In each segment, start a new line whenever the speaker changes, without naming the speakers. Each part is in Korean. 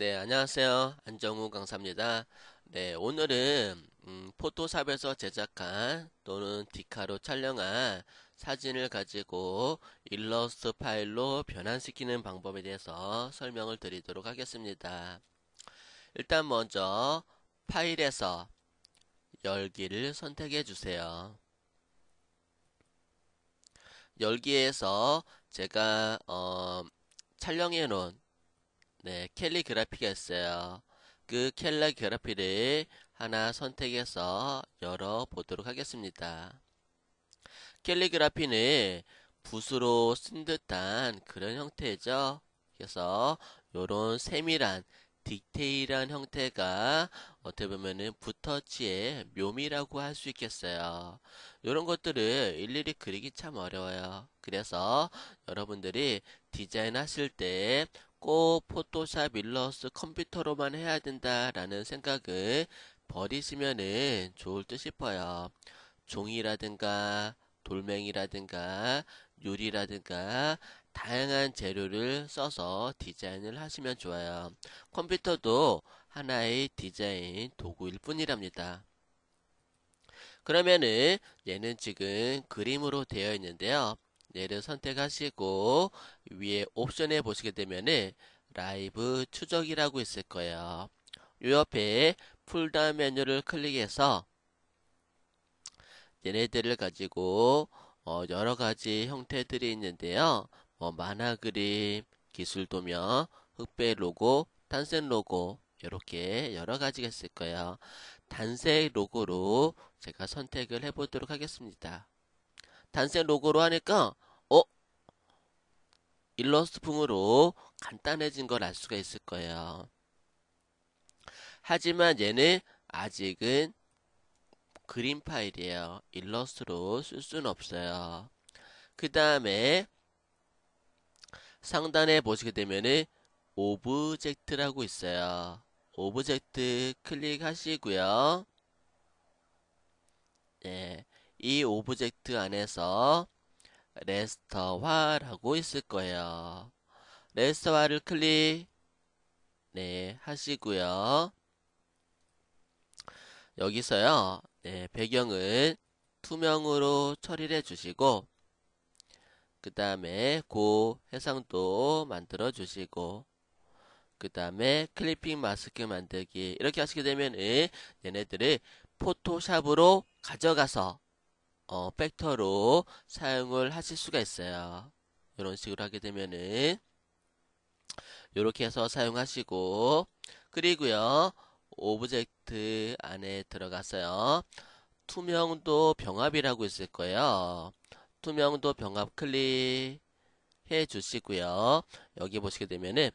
네, 안녕하세요. 안정우 강사입니다. 네, 오늘은 음, 포토샵에서 제작한 또는 디카로 촬영한 사진을 가지고 일러스트 파일로 변환시키는 방법에 대해서 설명을 드리도록 하겠습니다. 일단 먼저 파일에서 열기를 선택해 주세요. 열기에서 제가 어, 촬영해 놓은 네, 캘리그라피가 있어요. 그캘리그라피를 하나 선택해서 열어보도록 하겠습니다. 캘리그라피는 붓으로 쓴 듯한 그런 형태죠. 그래서 이런 세밀한 디테일한 형태가 어떻게 보면은 붓터치의 묘미라고 할 수 있겠어요. 이런 것들을 일일이 그리기 참 어려워요. 그래서 여러분들이 디자인 하실 때 꼭 포토샵 일러스 컴퓨터로만 해야 된다라는 생각을 버리시면은 좋을 듯 싶어요. 종이라든가 돌멩이라든가 유리라든가 다양한 재료를 써서 디자인을 하시면 좋아요. 컴퓨터도 하나의 디자인 도구일 뿐이랍니다. 그러면은 얘는 지금 그림으로 되어 있는데요. 얘를 선택하시고 위에 옵션에 보시게 되면은 라이브 추적이라고 있을 거예요. 이 옆에 풀다운 메뉴를 클릭해서 얘네들을 가지고 어, 여러 가지 형태들이 있는데요. 어, 만화 그림, 기술 도면, 흑백 로고, 탄생 로고 이렇게 여러 가지가 있을 거예요. 단색 로고로 제가 선택을 해보도록 하겠습니다. 단색 로고로 하니까 어? 일러스트풍으로 간단해진 걸 알 수가 있을 거예요. 하지만 얘는 아직은 그림 파일이에요. 일러스트로 쓸 수는 없어요. 그 다음에 상단에 보시게 되면은 오브젝트라고 있어요. 오브젝트 클릭하시고요. 예, 이 오브젝트 안에서 레스터화라고 있을 거예요. 레스터화를 클릭 네, 하시고요. 여기서요. 네, 배경은 투명으로 처리를 해 주시고 그 다음에 고 해상도 만들어 주시고 그 다음에 클리핑 마스크 만들기 이렇게 하시게 되면은 얘네들을 포토샵으로 가져가서 어, 팩터로 사용을 하실 수가 있어요 이런 식으로 하게 되면은 이렇게 해서 사용하시고 그리고요 오브젝트 안에 들어가서요 투명도 병합이라고 있을 거예요 투명도 병합 클릭해 주시고요. 여기 보시게 되면은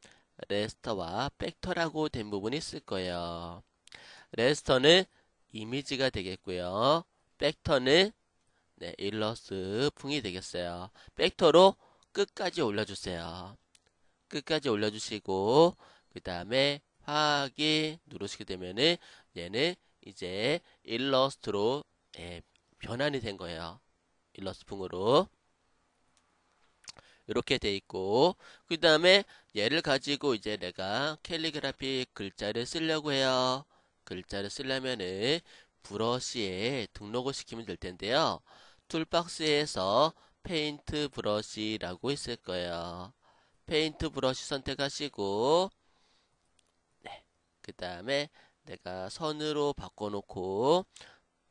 레스터와 팩터라고 된 부분이 있을 거예요. 레스터는 이미지가 되겠고요. 팩터는 네, 일러스 트 풍이 되겠어요. 팩터로 끝까지 올려주세요. 끝까지 올려주시고 그 다음에 확인 누르시게 되면은 얘는 이제 일러스트로 예, 변환이 된 거예요. 일러스풍으로 이렇게 돼 있고 그 다음에 얘를 가지고 이제 내가 캘리그라피 글자를 쓰려고 해요. 글자를 쓰려면은 브러쉬에 등록을 시키면 될 텐데요. 툴박스에서 페인트 브러쉬라고 있을 거예요. 페인트 브러쉬 선택하시고 네. 그 다음에 내가 선으로 바꿔놓고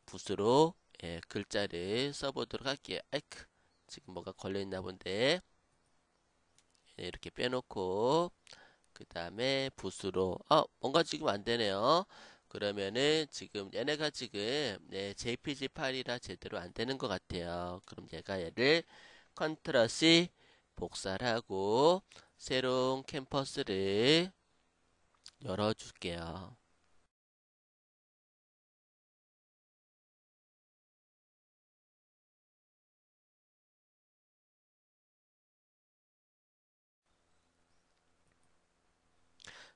붓으로 예, 글자를 써보도록 할게요. 아이크 지금 뭐가 걸려있나 본데 예, 이렇게 빼놓고 그 다음에 붓으로 아 뭔가 지금 안되네요. 그러면은 지금 얘네가 지금 예, 네, JPG 파일이라 제대로 안되는 것 같아요. 그럼 얘가 얘를 컨트롤 C 복사를 하고 새로운 캠퍼스를 열어줄게요.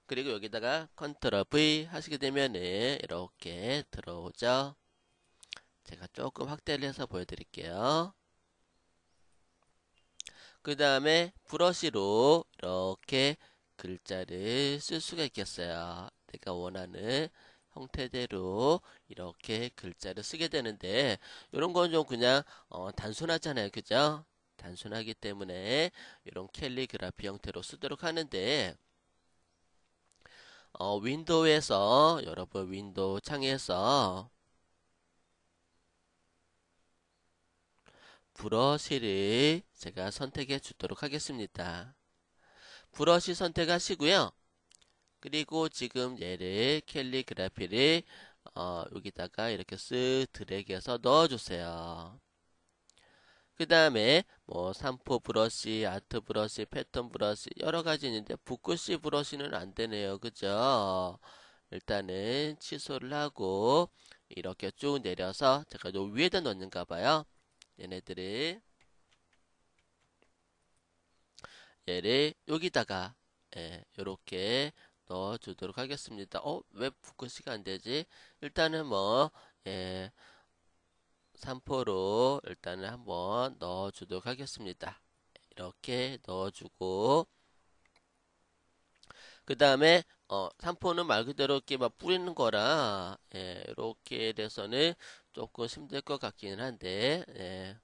그리고 여기다가 컨트롤 V 하시게 되면은 이렇게 들어오죠. 제가 조금 확대를 해서 보여드릴게요. 그 다음에 브러쉬로 이렇게 글자를 쓸 수가 있겠어요. 내가 원하는 형태대로 이렇게 글자를 쓰게 되는데 이런 건 좀 그냥 어, 단순하잖아요. 그죠? 단순하기 때문에 이런 캘리그라피 형태로 쓰도록 하는데 어, 윈도우에서 여러분 윈도우 창에서 브러시를 제가 선택해 주도록 하겠습니다. 브러시 선택하시고요. 그리고 지금 얘를 캘리그래피를 어, 여기다가 이렇게 쓱 드래그해서 넣어주세요. 그 다음에 뭐 삼포 브러쉬, 아트 브러쉬, 패턴 브러쉬 여러 가지 있는데 붓글씨 브러쉬는 안 되네요. 그죠? 일단은 취소를 하고 이렇게 쭉 내려서 제가 요 위에다 넣는가 봐요. 얘네들이 얘를 여기다가 예, 요렇게 넣어주도록 하겠습니다. 어? 왜 붓글씨가 안되지? 일단은 뭐 예, 3포로 일단은 한번 넣어주도록 하겠습니다. 이렇게 넣어주고 그 다음에 어, 3포는 말 그대로 이렇게 막 뿌리는 거라 예, 이렇게 돼서는 조금 힘들 것 같기는 한데 예.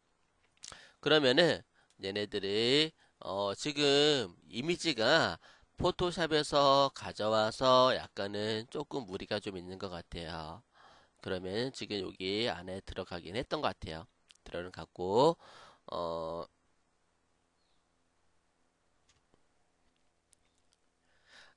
그러면은 얘네들이 어, 지금 이미지가 포토샵에서 가져와서 약간은 조금 무리가 좀 있는 것 같아요. 그러면 지금 여기 안에 들어가긴 했던 것 같아요. 들어는 갔고 어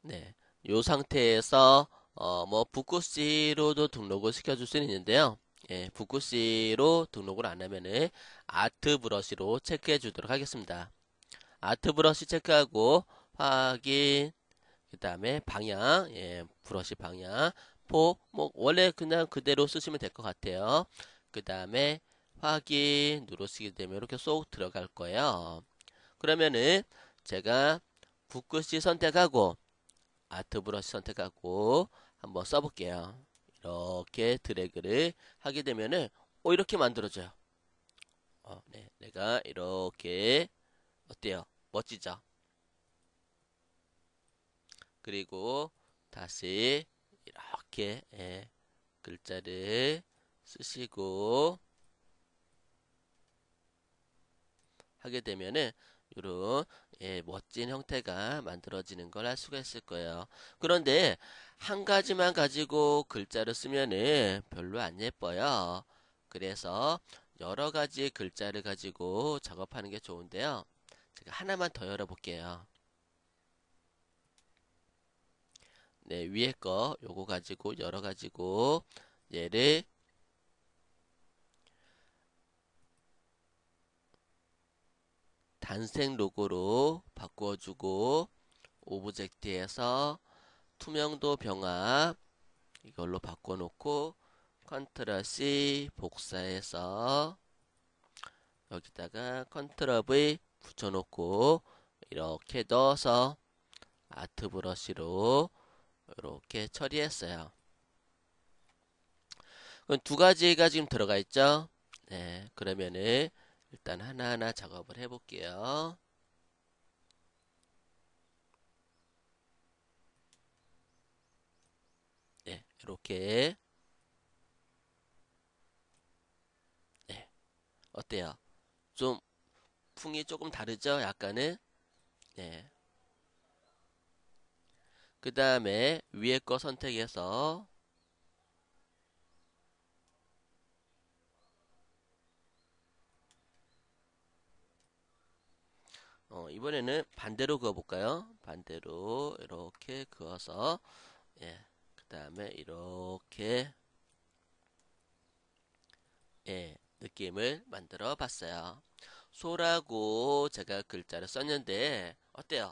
네, 요 상태에서 어뭐 북구씨로도 등록을 시켜줄 수는 있는데요. 예, 북구씨로 등록을 안 하면은 아트 브러쉬로 체크해 주도록 하겠습니다. 아트 브러쉬 체크하고 확인 그 다음에 방향 예, 브러쉬 방향 포뭐 뭐, 원래 그냥 그대로 쓰시면 될 것 같아요. 그 다음에 확인 누르시게 되면 이렇게 쏙 들어갈 거예요. 그러면은 제가 붓글씨 선택하고 아트 브러쉬 선택하고 한번 써볼게요. 이렇게 드래그를 하게 되면은 어, 이렇게 만들어져요. 어, 네, 내가 이렇게 어때요? 멋지죠? 그리고 다시 이렇게 예, 글자를 쓰시고 하게 되면은 이런 예, 멋진 형태가 만들어지는 걸 알 수가 있을 거예요. 그런데 한 가지만 가지고 글자를 쓰면은 별로 안 예뻐요. 그래서 여러 가지의 글자를 가지고 작업하는 게 좋은데요. 제가 하나만 더 열어볼게요. 네, 위에 거 요거 가지고 열어 가지고 얘를 단색 로고로 바꾸어 주고 오브젝트에서 투명도 병합 이걸로 바꿔 놓고 컨트롤 C 복사해서 여기다가 컨트롤 V 붙여놓고 이렇게 넣어서 아트 브러쉬로 이렇게 처리했어요. 그럼 두 가지가 지금 들어가 있죠? 네, 그러면은 일단 하나하나 작업을 해볼게요. 네, 이렇게 네, 어때요? 좀 풍이 조금 다르죠? 약간은 네, 그 다음에 위에 거 선택해서 어, 이번에는 반대로 그어볼까요? 반대로 이렇게 그어서 예, 그 다음에 이렇게 예, 느낌을 만들어 봤어요. 소라고 제가 글자를 썼는데 어때요?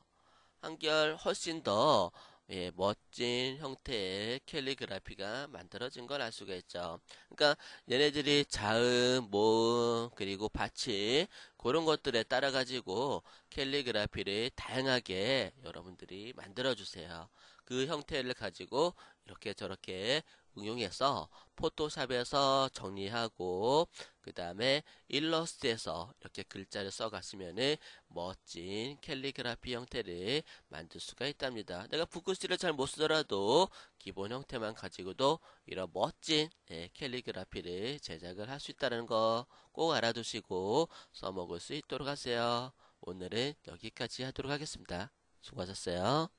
한결 훨씬 더 예, 멋진 형태의 캘리그라피가 만들어진 걸 알 수가 있죠. 그러니까 얘네들이 자음, 모음, 그리고 받침 그런 것들에 따라 가지고 캘리그라피를 다양하게 여러분들이 만들어 주세요. 그 형태를 가지고 이렇게 저렇게 응용해서 포토샵에서 정리하고 그 다음에 일러스트에서 이렇게 글자를 써갔으면 멋진 캘리그라피 형태를 만들 수가 있답니다. 내가 붓글씨를 잘 못 쓰더라도 기본 형태만 가지고도 이런 멋진 예, 캘리그라피를 제작을 할 수 있다는 거 꼭 알아두시고 써먹을 수 있도록 하세요. 오늘은 여기까지 하도록 하겠습니다. 수고하셨어요.